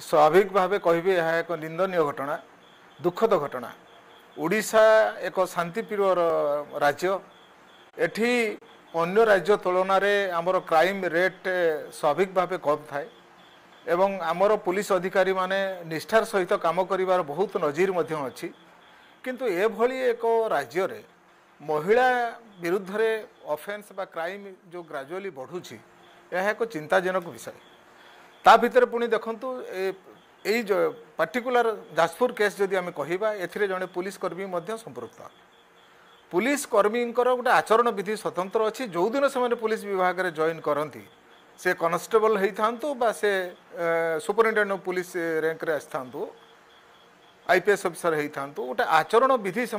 ସ୍ୱାଭାବିକ ଭାବେ କହିବି ଏହା ଏକ ନିନ୍ଦନୀୟ ଘଟଣା ଦୁଃଖଦ ଘଟଣା ଓଡ଼ିଶା ଏକ ଶାନ୍ତିପ୍ରିୟ ରାଜ୍ୟ ଏଠି ଅନ୍ୟ ରାଜ୍ୟ ତୁଳନାରେ ଆମର କ୍ରାଇମ୍ ରେଟ୍ ସ୍ୱାଭାବିକ ଭାବେ କମ୍ ଥାଏ ଏବଂ ଆମର ପୋଲିସ ଅଧିକାରୀମାନେ ନିଷ୍ଠାର ସହିତ କାମ କରିବାର ବହୁତ ନଜିର ମଧ୍ୟ ଅଛି କିନ୍ତୁ ଏଭଳି ଏକ ରାଜ୍ୟରେ ମହିଳା ବିରୁଦ୍ଧରେ ଅଫେନ୍ସ ବା କ୍ରାଇମ୍ ଯେଉଁ ଗ୍ରାଜୁଆଲି ବଢ଼ୁଛି ଏହା ଏକ ଚିନ୍ତାଜନକ ବିଷୟ ତା ଭିତରେ ପୁଣି ଦେଖନ୍ତୁ ଏଇ ପାର୍ଟିକୁଲାର ଯାଜପୁର କେସ୍ ଯଦି ଆମେ କହିବା ଏଥିରେ ଜଣେ ପୁଲିସ କର୍ମୀ ମଧ୍ୟ ସମ୍ପୃକ୍ତ পুলিশ কর্মীঙ্কর গোটে আচরণ বিধি স্বতন্ত্র অছি যেদিন সে পুলিশ বিভাগের জয়েন করতে সে কনস্টেবল হয়ে থাকে বা সে সুপরিনটেডেন্ট পুলিশ র্যাঙ্করে আসি থাকে আইপিএস অফিসর হয়ে থাকে গোটে আচরণ বিধি সে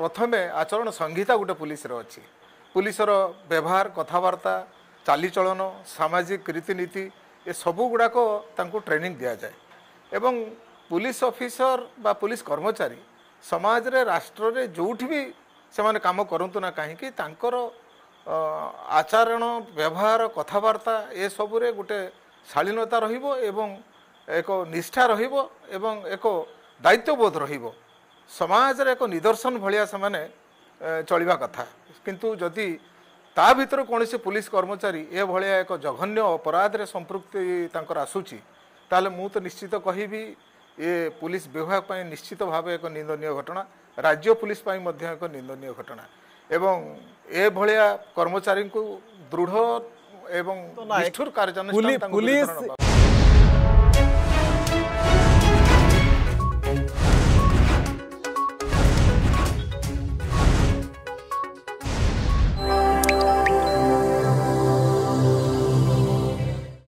প্রথমে আচরণ সংহিতা গোটে পুলিশের অছি পুলিশর ব্যবহার কথাবার্তা চালিচলন সামাজিক রীতিনীতি ଏସବୁ ଗୁଡ଼ାକ ତାଙ୍କୁ ଟ୍ରେନିଂ ଦିଆଯାଏ ଏବଂ ପୁଲିସ ଅଫିସର ବା ପୁଲିସ କର୍ମଚାରୀ ସମାଜରେ ରାଷ୍ଟ୍ରରେ ଯେଉଁଠି ବି ସେମାନେ କାମ କରନ୍ତୁ ନା କାହିଁକି ତାଙ୍କର ଆଚରଣ ବ୍ୟବହାର କଥାବାର୍ତ୍ତା ଏସବୁରେ ଗୋଟେ ଶାଳୀନତା ରହିବ ଏବଂ ଏକ ନିଷ୍ଠା ରହିବ ଏବଂ ଏକ ଦାୟିତ୍ୱବୋଧ ରହିବ ସମାଜରେ ଏକ ନିଦର୍ଶନ ଭଳିଆ ସେମାନେ ଚଳିବା କଥା କିନ୍ତୁ ଯଦି ତା ଭିତରୁ କୌଣସି ପୁଲିସ କର୍ମଚାରୀ ଏଭଳିଆ ଏକ ଜଘନ୍ୟ ଅପରାଧରେ ସମ୍ପୃକ୍ତି ତାଙ୍କର ଆସୁଛି ତାହେଲେ ମୁଁ ତ ନିଶ୍ଚିତ କହିବି ଏ ପୁଲିସ ବିଭାଗ ପାଇଁ ନିଶ୍ଚିତ ଭାବେ ଏକ ନିନ୍ଦନୀୟ ଘଟଣା ରାଜ୍ୟ ପୁଲିସ ପାଇଁ ମଧ୍ୟ ଏକ ନିନ୍ଦନୀୟ ଘଟଣା ଏବଂ ଏଭଳିଆ କର୍ମଚାରୀଙ୍କୁ ଦୃଢ଼ ଏବଂ ନିଷ୍ଠୁର କାର୍ଯ୍ୟାନୁଷ୍ଠାନ